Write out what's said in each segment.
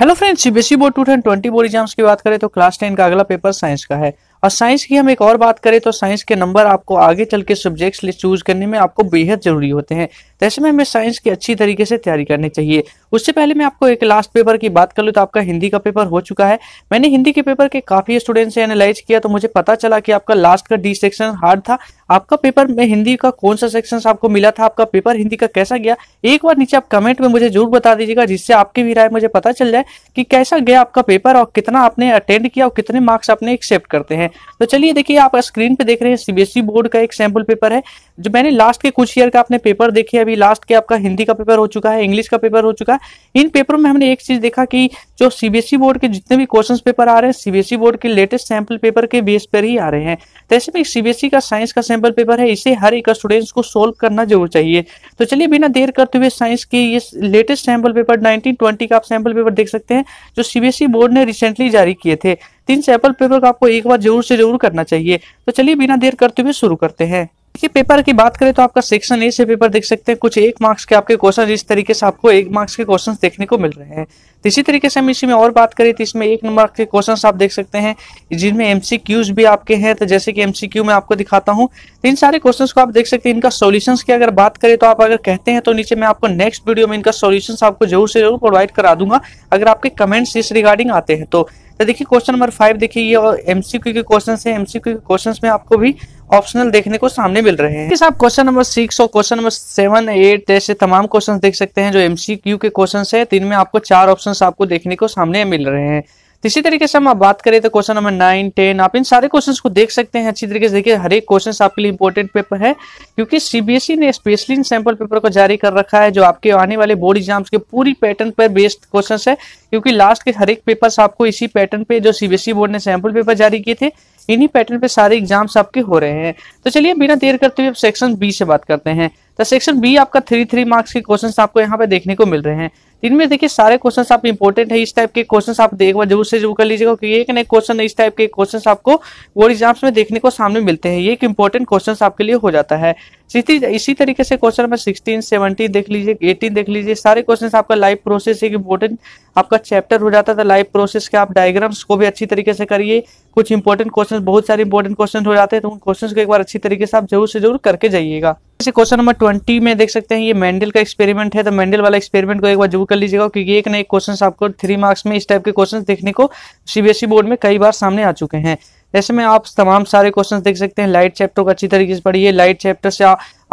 hello friends CBSE board twenty board exams की बात करें तो क्लास टेन का अगला पेपर साइंस का है और साइंस की हम एक और बात करें तो साइंस के नंबर आपको आगे चल के सब्जेक्ट्स लिए चूज करने में आपको बेहद जरूरी होते हैं तो ऐसे में हमें साइंस की अच्छी तरीके से तैयारी करनी चाहिए उससे पहले मैं आपको एक लास्ट पेपर की बात कर लूँ तो आपका हिंदी का पेपर हो चुका है मैंने हिंदी के पेपर के काफी स्टूडेंट से एनालाइज किया तो मुझे पता चला कि आपका लास्ट का डी सेक्शन हार्ड था आपका पेपर में हिंदी का कौन सा सेक्शन आपको मिला था आपका पेपर हिंदी का कैसा गया एक बार नीचे आप कमेंट में मुझे जरूर बता दीजिएगा जिससे आपकी भी राय मुझे पता चल जाए कि कैसा गया आपका पेपर और कितना आपने अटेंड किया और कितने मार्क्स आपने एक्सेप्ट करते हैं तो चलिए देखिए आप स्क्रीन पे देख रहे हैं सीबीएसई बोर्ड e का एक सैम्पल पेपर है जो मैंने लास्ट के कुछ ईयर का आपने पेपर देखे अभी लास्ट के आपका हिंदी का पेपर हो चुका है इंग्लिश का पेपर हो चुका है इन पेपरों में हमने एक चीज देखा कि जो सीबीएसई बोर्ड e के जितने भी क्वेश्चन पेपर आ रहे हैं सीबीएसई बोर्ड e के लेटेस्ट सैम्पल पेपर के बेस पर ही आ रहे हैं तो ऐसे में सीबीएसई का साइंस का एग्जाम्पल पेपर है इसे हर एक स्टूडेंट्स को सोल्व करना जरूर चाहिए तो चलिए बिना देर करते हुए साइंस की ये लेटेस्ट सैंपल पेपर 1920 का आप सैंपल पेपर देख सकते हैं जो सीबीएसई बोर्ड e ने रिसेंटली जारी किए थे तीन सैंपल पेपर को आपको एक बार जरूर से जरूर करना चाहिए तो चलिए बिना देर करते हुए शुरू करते हैं देखिए पेपर की बात करें तो आपका सेक्शन ए से पेपर देख सकते हैं कुछ एक मार्क्स के आपके क्वेश्चन इस तरीके से आपको एक मार्क्स के क्वेश्चन देखने को मिल रहे हैं तो इसी तरीके से हम इसी में और बात करें तो इसमें एक नंबर के क्वेश्चन आप देख सकते हैं जिनमें एमसीक्यूज भी आपके हैं तो जैसे कि एमसीक्यू में आपको दिखाता हूँ तो इन सारे क्वेश्चन को आप देख सकते हैं इनका सोल्यूशन की अगर बात करें तो आप अगर कहते हैं तो नीचे मैं आपको नेक्स्ट वीडियो में इनका सोल्यूशन आपको जरूर से जरूर प्रोवाइड करा दूंगा अगर आपके कमेंट्स इस रिगार्डिंग आते हैं तो तो देखिए क्वेश्चन नंबर फाइव देखिए ये और एमसीक्यू के क्वेश्चन है एमसीक्यू के क्वेश्चन में आपको भी ऑप्शनल देखने को सामने मिल रहे हैं आप क्वेश्चन नंबर सिक्स और क्वेश्चन नंबर सेवन एट ऐसे तमाम क्वेश्चन देख सकते हैं जो एमसीक्यू के क्वेश्चन है तीन में आपको चार ऑप्शन आपको देखने को सामने मिल रहे हैं तो इसी तरीके से हम आप बात करें तो क्वेश्चन नंबर नाइन टेन आप इन सारे क्वेश्चन को देख सकते हैं अच्छी तरीके से देखिए हर एक क्वेश्चन आपके लिए इंपॉर्टेंट पेपर है क्योंकि सीबीएसई e ने स्पेशली इन सैंपल पेपर को जारी कर रखा है जो आपके आने वाले बोर्ड एग्जाम्स के पूरी पैटर्न पर बेस्ड क्वेश्चन है क्योंकि लास्ट के हर एक पेपर आपको इसी पैटर्न पे जो सीबीएसई बोर्ड e ने सैंपल पेपर जारी किए थे इन्हीं पैटर्न पे सारे एग्जाम्स आपके हो रहे हैं तो चलिए बिना देर करते हुए सेक्शन बी से बात करते हैं तो सेक्शन बी आपका थ्री थ्री मार्क्स के क्वेश्चन आपको यहाँ पे देखने को मिल रहे हैं इनमें देखिए सारे क्वेश्चन आप इंपॉर्टेंट है इस टाइप के क्वेश्चन आप देख बार जरूर से जरूर कर लीजिएगा क्योंकि एक नए क्वेश्चन इस टाइप के क्वेश्चन आपको बोर्ड एग्जाम्स में देखने को सामने मिलते हैं ये एक इंपॉर्टेंट क्वेश्चन आपके लिए हो जाता है इसी तरीके से क्वेश्चन नंबर सिक्सटीन सेवनटीन देख लीजिए एटीन देख लीजिए सारे क्वेश्चन आपका लाइव प्रोसेस एक इंपॉर्टेंट आपका चैप्टर हो जाता था लाइव प्रोसेस के आप डायग्राम्स को भी अच्छी तरीके से करिए कुछ इंपॉर्टेंट क्वेश्चन बहुत सारे इंपॉर्टेंट क्वेश्चन हो जाते हैं तो उन क्वेश्चन को एक बार अच्छी तरीके से आप जरूर से जरूर करके जाइएगा जैसे क्वेश्चन नंबर ट्वेंटी में देख सकते हैं ये मेंडल का एक्सपेरिमेंट है तो मेंडल वाला एक्सपेरिमेंट को एक बार जरूर कर लीजिएगा क्योंकि एक ना एक क्वेश्चन आपको थ्री मार्क्स में इस टाइप के क्वेश्चन देखने को सीबीएसई बोर्ड e में कई बार सामने आ चुके हैं ऐसे में आप तमाम सारे क्वेश्चंस देख सकते हैं लाइट चैप्टर को अच्छी तरीके से पढ़िए लाइट चैप्टर से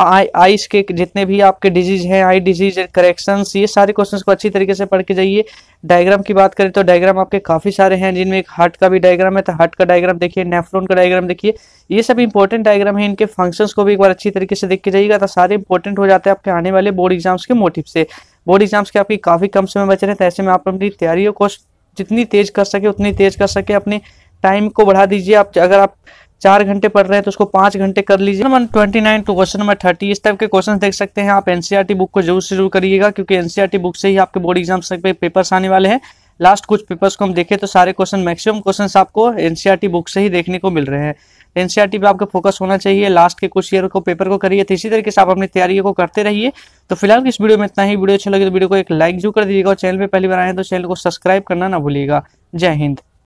आइस के जितने भी आपके डिजीज हैं आई डिजीज करेक्शंस ये सारे क्वेश्चंस को अच्छी तरीके से पढ़ के जाइए डायग्राम की बात करें तो डायग्राम आपके काफ़ी सारे हैं जिनमें एक हार्ट का भी डायग्राम है तो हार्ट का डायग्राम देखिए नेफ्रोन का डायग्राम देखिए ये सब इंपॉर्टेंट डायग्राम है इनके फंक्शन को भी एक बार अच्छी तरीके से देख के जाइएगा तो सारे इंपॉर्टेंट हो जाते हैं आपके आने वाले बोर्ड एग्जाम्स के मोटिव से बोर्ड एग्जाम्स के आपकी काफ़ी कम समय बच रहे हैं तो ऐसे में आप अपनी तैयारियों को जितनी तेज कर सके उतनी तेज कर सके अपने टाइम को बढ़ा दीजिए आप अगर आप चार घंटे पढ़ रहे हैं तो उसको पाँच घंटे कर लीजिए number twenty nine two question number thirty इस टाइप के क्वेश्चन देख सकते हैं आप एनसीईआरटी बुक e को जरूर से जरूर करिएगा क्योंकि एनसीईआरटी बुक e से ही आपके बोर्ड एग्जाम पे पेपर्स आने वाले हैं लास्ट कुछ पेपर्स को हम देखें तो सारे क्वेश्चन मैक्सिमम क्वेश्चन आपको एनसीईआरटी बुक e से ही देखने को मिल रहे हैं एनसीईआरटी पे आपका फोकस होना चाहिए लास्ट के कुछ ईयर को पेपर को करिए तो इसी तरीके से आप अपनी तैयारी को करते रहिए तो फिलहाल इस वीडियो में इतना ही वीडियो अच्छा लगे तो वीडियो को एक लाइक जरूर कर दीजिएगा और चैनल पर पहली बार आए तो चैनल को सब्सक्राइब करना ना भूलिएगा जय हिंद